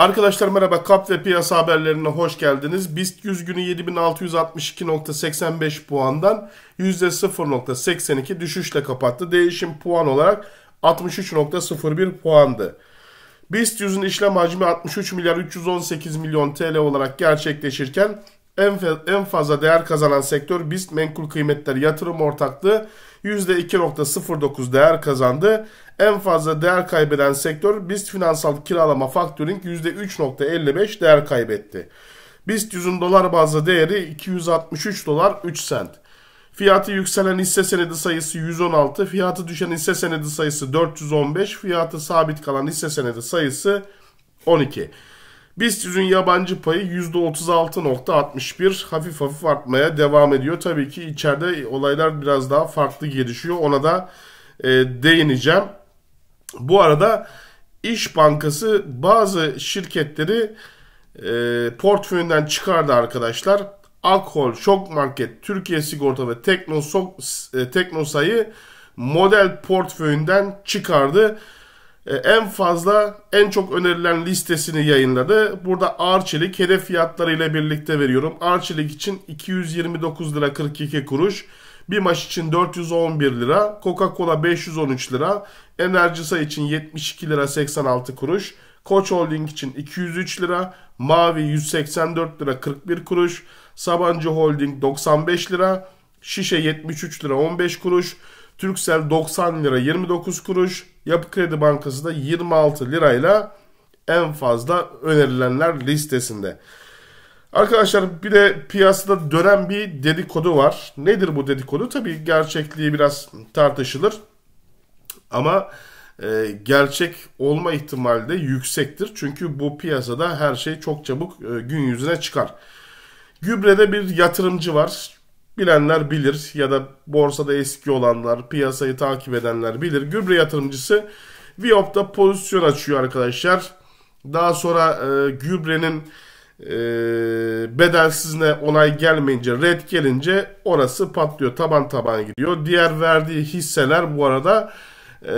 Arkadaşlar merhaba kap ve piyasa haberlerine hoş geldiniz. BIST 100 günü 7662.85 puandan %0.82 düşüşle kapattı. Değişim puan olarak 63.01 puandı. BIST 100'ün işlem hacmi 63 milyar 318 milyon TL olarak gerçekleşirken en, en fazla değer kazanan sektör BIST Menkul Kıymetler Yatırım Ortaklığı %2.09 değer kazandı. En fazla değer kaybeden sektör BIST finansal kiralama factoring %3.55 değer kaybetti. BIST 100'ün dolar bazlı değeri 263 dolar 3 sent. Fiyatı yükselen hisse senedi sayısı 116, fiyatı düşen hisse senedi sayısı 415, fiyatı sabit kalan hisse senedi sayısı 12. BIST yabancı payı %36.61 hafif hafif artmaya devam ediyor. Tabii ki içeride olaylar biraz daha farklı gelişiyor. Ona da e, değineceğim. Bu arada İş Bankası bazı şirketleri e, portföyünden çıkardı arkadaşlar. Alkol, Şok Market, Türkiye Sigorta ve Teknosok, e, Teknosa'yı model portföyünden çıkardı. E, en fazla en çok önerilen listesini yayınladı. Burada Arçelik hedef fiyatları ile birlikte veriyorum. Arçelik için 229 lira 42 kuruş. Bir maç için 411 lira. Coca-Cola 513 lira. Enerjisa için 72 lira 86 kuruş. Koç Holding için 203 lira. Mavi 184 lira 41 kuruş. Sabancı Holding 95 lira. Şişe 73 lira 15 kuruş. Türksel 90 lira 29 kuruş. Yapı Kredi Bankası da 26 lirayla en fazla önerilenler listesinde. Arkadaşlar bir de piyasada dönen bir dedikodu var. Nedir bu dedikodu? Tabii gerçekliği biraz tartışılır. Ama e, gerçek olma ihtimali de yüksektir. Çünkü bu piyasada her şey çok çabuk e, gün yüzüne çıkar. Gübre'de bir yatırımcı var bilenler bilir ya da borsada eski olanlar, piyasayı takip edenler bilir. Gübre yatırımcısı Viop'ta pozisyon açıyor arkadaşlar. Daha sonra e, gübrenin e, bedelsizine onay gelmeyince, red gelince orası patlıyor. Taban tabana gidiyor. Diğer verdiği hisseler bu arada e,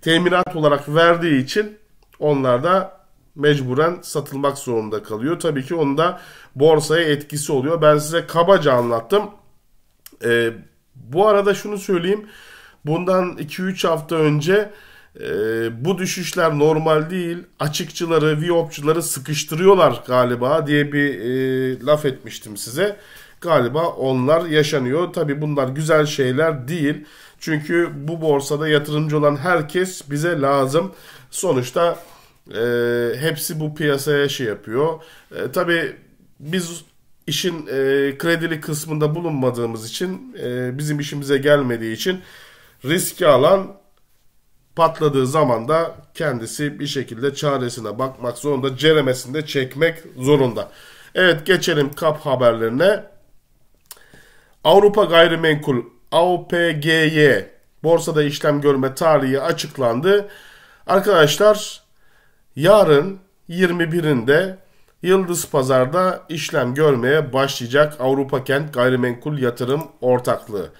teminat olarak verdiği için onlar da mecburen satılmak zorunda kalıyor. Tabii ki onun da borsaya etkisi oluyor. Ben size kabaca anlattım. E, bu arada şunu söyleyeyim. Bundan 2-3 hafta önce e, bu düşüşler normal değil. Açıkçıları, VIOP'çıları sıkıştırıyorlar galiba diye bir e, laf etmiştim size. Galiba onlar yaşanıyor. Tabii bunlar güzel şeyler değil. Çünkü bu borsada yatırımcı olan herkes bize lazım. Sonuçta e, hepsi bu piyasaya şey yapıyor. E, tabii biz işin e, kredili kısmında bulunmadığımız için e, bizim işimize gelmediği için riski alan patladığı zaman da kendisi bir şekilde çaresine bakmak zorunda, ceremesini de çekmek zorunda. Evet geçelim kap haberlerine. Avrupa Gayrimenkul AOPGY borsada işlem görme tarihi açıklandı. Arkadaşlar Yarın 21'inde Yıldız Pazar'da işlem görmeye başlayacak Avrupa Kent Gayrimenkul Yatırım Ortaklığı.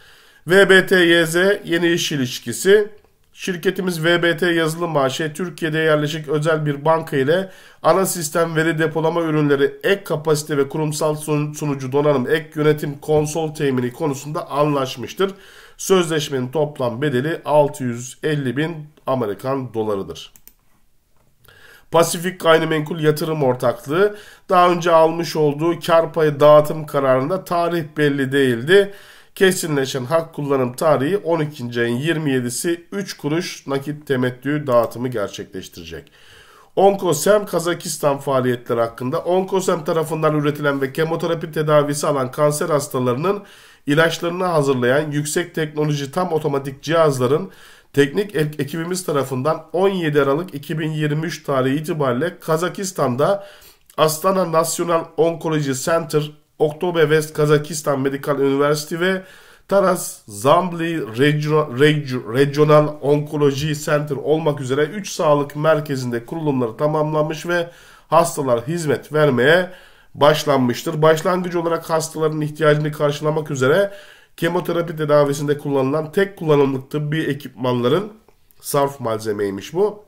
VBTYZ yeni iş ilişkisi. Şirketimiz VBT yazılım AŞ Türkiye'de yerleşik özel bir banka ile ana sistem veri depolama ürünleri ek kapasite ve kurumsal sunucu donanım ek yönetim konsol temini konusunda anlaşmıştır. Sözleşmenin toplam bedeli 650 bin Amerikan dolarıdır. Pasifik Gayrimenkul Yatırım Ortaklığı daha önce almış olduğu kar payı dağıtım kararında tarih belli değildi. Kesinleşen hak kullanım tarihi 12. ayın 27'si 3 kuruş nakit temettü dağıtımı gerçekleştirecek. Onkosem Kazakistan faaliyetleri hakkında Onkosem tarafından üretilen ve kemoterapi tedavisi alan kanser hastalarının ilaçlarını hazırlayan yüksek teknoloji tam otomatik cihazların Teknik ekibimiz tarafından 17 Aralık 2023 tarihi itibariyle Kazakistan'da Astana National Onkoloji Center, Oktober West Kazakistan Medical University ve Taras Zambli Regional, Regional Onkoloji Center olmak üzere 3 sağlık merkezinde kurulumları tamamlanmış ve hastalar hizmet vermeye başlanmıştır. Başlangıç olarak hastaların ihtiyacını karşılamak üzere kemoterapi tedavisinde kullanılan tek kullanımlık tıbbi ekipmanların sarf malzemeymiş bu.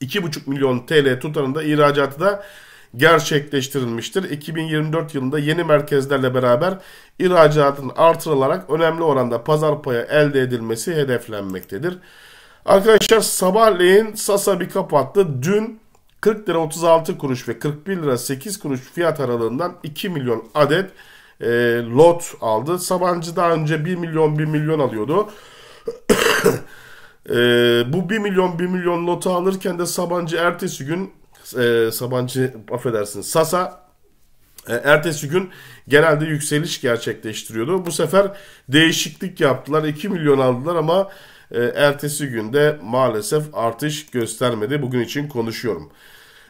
2,5 milyon TL tutarında ihracatı da gerçekleştirilmiştir. 2024 yılında yeni merkezlerle beraber ihracatın artırılarak önemli oranda pazar payı elde edilmesi hedeflenmektedir. Arkadaşlar sabahleyin Sasa bir kapattı. Dün 40 lira 36 kuruş ve 41 lira 8 kuruş fiyat aralığından 2 milyon adet e, lot aldı. Sabancı daha önce 1 milyon 1 milyon alıyordu. e, bu 1 milyon 1 milyon lotu alırken de Sabancı ertesi gün e, Sabancı affedersiniz Sasa e, ertesi gün genelde yükseliş gerçekleştiriyordu. Bu sefer değişiklik yaptılar. 2 milyon aldılar ama e, ertesi günde maalesef artış göstermedi. Bugün için konuşuyorum.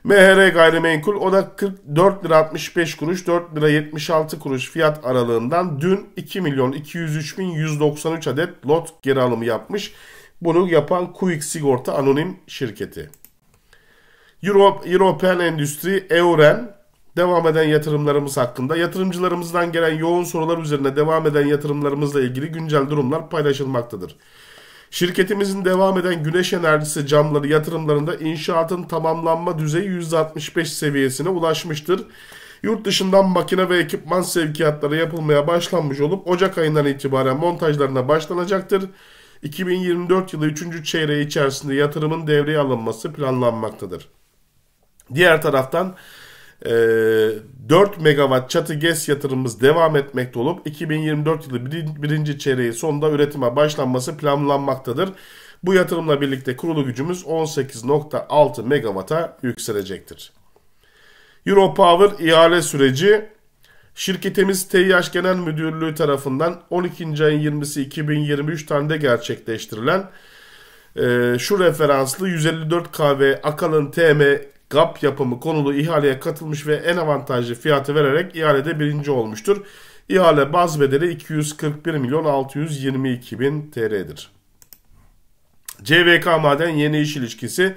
MHR gayrimenkul o da 44 lira 65 kuruş 4 lira 76 kuruş fiyat aralığından dün 2 milyon 203 bin 193 adet lot geri alımı yapmış. Bunu yapan Kuik Sigorta Anonim Şirketi. Euro European Endüstri Euren devam eden yatırımlarımız hakkında yatırımcılarımızdan gelen yoğun sorular üzerine devam eden yatırımlarımızla ilgili güncel durumlar paylaşılmaktadır. Şirketimizin devam eden güneş enerjisi camları yatırımlarında inşaatın tamamlanma düzeyi %65 seviyesine ulaşmıştır. Yurt dışından makine ve ekipman sevkiyatları yapılmaya başlanmış olup Ocak ayından itibaren montajlarına başlanacaktır. 2024 yılı 3. çeyreği içerisinde yatırımın devreye alınması planlanmaktadır. Diğer taraftan e, ee, 4 megawatt çatı gaz yatırımımız devam etmekte olup 2024 yılı bir, birinci çeyreği sonunda üretime başlanması planlanmaktadır. Bu yatırımla birlikte kurulu gücümüz 18.6 megawata yükselecektir. Europower ihale süreci Şirketimiz TİH Genel Müdürlüğü tarafından 12. ayın 20'si 2023 tarihinde gerçekleştirilen e, şu referanslı 154 kW Akalın TM GAP yapımı konulu ihaleye katılmış ve en avantajlı fiyatı vererek ihalede birinci olmuştur. İhale baz bedeli 241 milyon 622 bin TL'dir. CVK Maden Yeni İş İlişkisi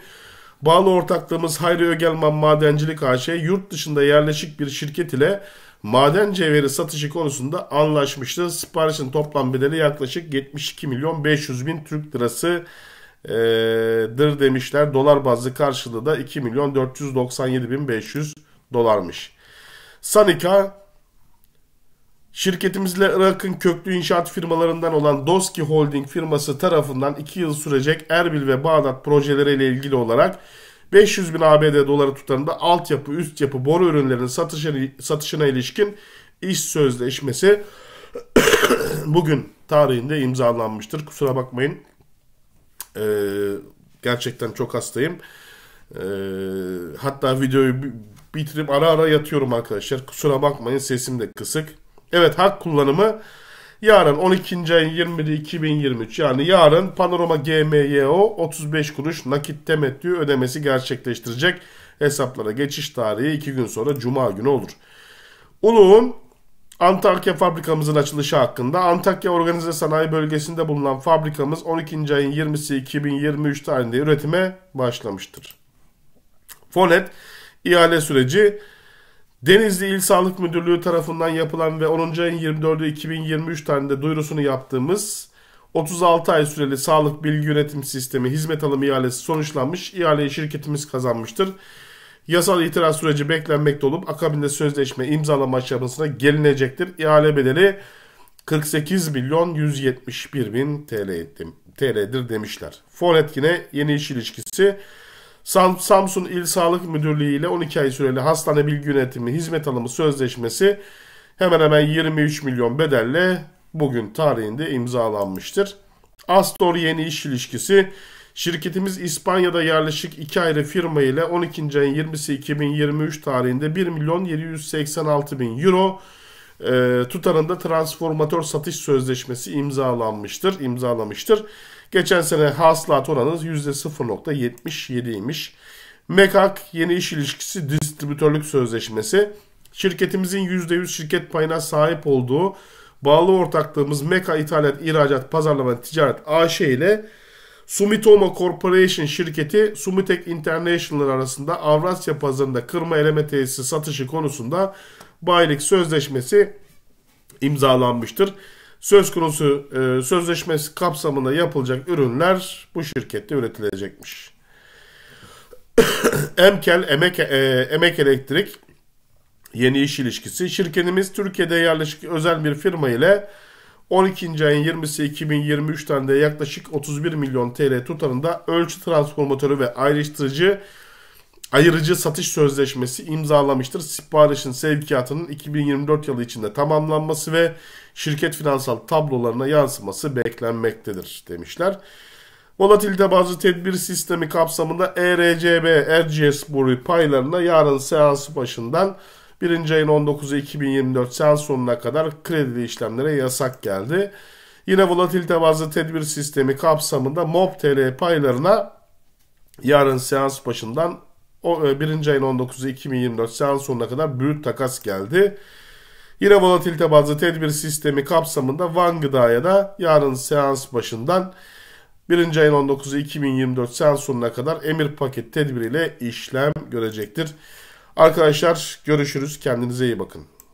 Bağlı ortaklığımız Hayri Ögelman Madencilik AŞ yurt dışında yerleşik bir şirket ile maden cevheri satışı konusunda anlaşmıştı. Siparişin toplam bedeli yaklaşık 72 milyon 500 bin Türk lirası dır demişler. Dolar bazlı karşılığı da 2 milyon 497 bin 500 dolarmış. Sanika Şirketimizle Irak'ın köklü inşaat firmalarından olan Doski Holding firması tarafından 2 yıl sürecek Erbil ve Bağdat projeleriyle ilgili olarak 500 bin ABD doları tutarında altyapı, üst yapı, boru ürünlerinin satışına, satışına ilişkin iş sözleşmesi bugün tarihinde imzalanmıştır. Kusura bakmayın e, gerçekten çok hastayım. E, hatta videoyu bitirip ara ara yatıyorum arkadaşlar. Kusura bakmayın sesim de kısık. Evet hak kullanımı yarın 12. ayın 21 2023 yani yarın Panorama GMYO 35 kuruş nakit temettü ödemesi gerçekleştirecek. Hesaplara geçiş tarihi 2 gün sonra Cuma günü olur. Uluğun Antakya fabrikamızın açılışı hakkında. Antakya Organize Sanayi Bölgesi'nde bulunan fabrikamız 12. ayın 20'si 2023 tarihinde üretime başlamıştır. Fonet ihale süreci Denizli İl Sağlık Müdürlüğü tarafından yapılan ve 10. ayın 24'ü 2023 tarihinde duyurusunu yaptığımız 36 ay süreli sağlık bilgi yönetim sistemi hizmet alım ihalesi sonuçlanmış. İhaleyi şirketimiz kazanmıştır. Yasal itiraz süreci beklenmekte olup akabinde sözleşme imzalama aşamasına gelinecektir. İhale bedeli 48 milyon 171 bin TL, TL'dir demişler. Fonetkin'e yeni iş ilişkisi Samsun İl Sağlık Müdürlüğü ile 12 ay süreli hastane bilgi yönetimi hizmet alımı sözleşmesi hemen hemen 23 milyon bedelle bugün tarihinde imzalanmıştır. Astor yeni iş ilişkisi Şirketimiz İspanya'da yerleşik iki ayrı firma ile 12. ayın 20'si 2023 tarihinde 1 milyon 786 bin euro e, tutarında transformatör satış sözleşmesi imzalanmıştır. imzalamıştır. Geçen sene hasılat oranı %0.77'ymiş. Mekak yeni iş ilişkisi distribütörlük sözleşmesi. Şirketimizin %100 şirket payına sahip olduğu bağlı ortaklığımız Meka İthalat İhracat Pazarlama Ticaret AŞ ile Sumitomo Corporation şirketi Sumitek International arasında Avrasya pazarında kırma eleme tesisi satışı konusunda bayilik sözleşmesi imzalanmıştır. Söz konusu e, sözleşmesi kapsamında yapılacak ürünler bu şirkette üretilecekmiş. Emkel Emek, e, Emek Elektrik yeni iş ilişkisi. Şirketimiz Türkiye'de yerleşik özel bir firma ile 12. ayın 20'si 2023'ten de yaklaşık 31 milyon TL tutarında ölçü transformatörü ve ayrıştırıcı ayırıcı satış sözleşmesi imzalamıştır. Siparişin sevkiyatının 2024 yılı içinde tamamlanması ve şirket finansal tablolarına yansıması beklenmektedir demişler. Volatilite bazı tedbir sistemi kapsamında ERCB, Erciyes boru paylarına yarın seans başından 1. ayın 19'u 2024 sen sonuna kadar kredili işlemlere yasak geldi. Yine volatilite bazlı tedbir sistemi kapsamında MOB.tr paylarına yarın seans başından 1. E, ayın 19'u 2024 seans sonuna kadar büyük takas geldi. Yine volatilite bazlı tedbir sistemi kapsamında Van Gıda'ya da yarın seans başından 1. ayın 19'u 2024 seans sonuna kadar emir paket tedbiriyle işlem görecektir. Arkadaşlar görüşürüz. Kendinize iyi bakın.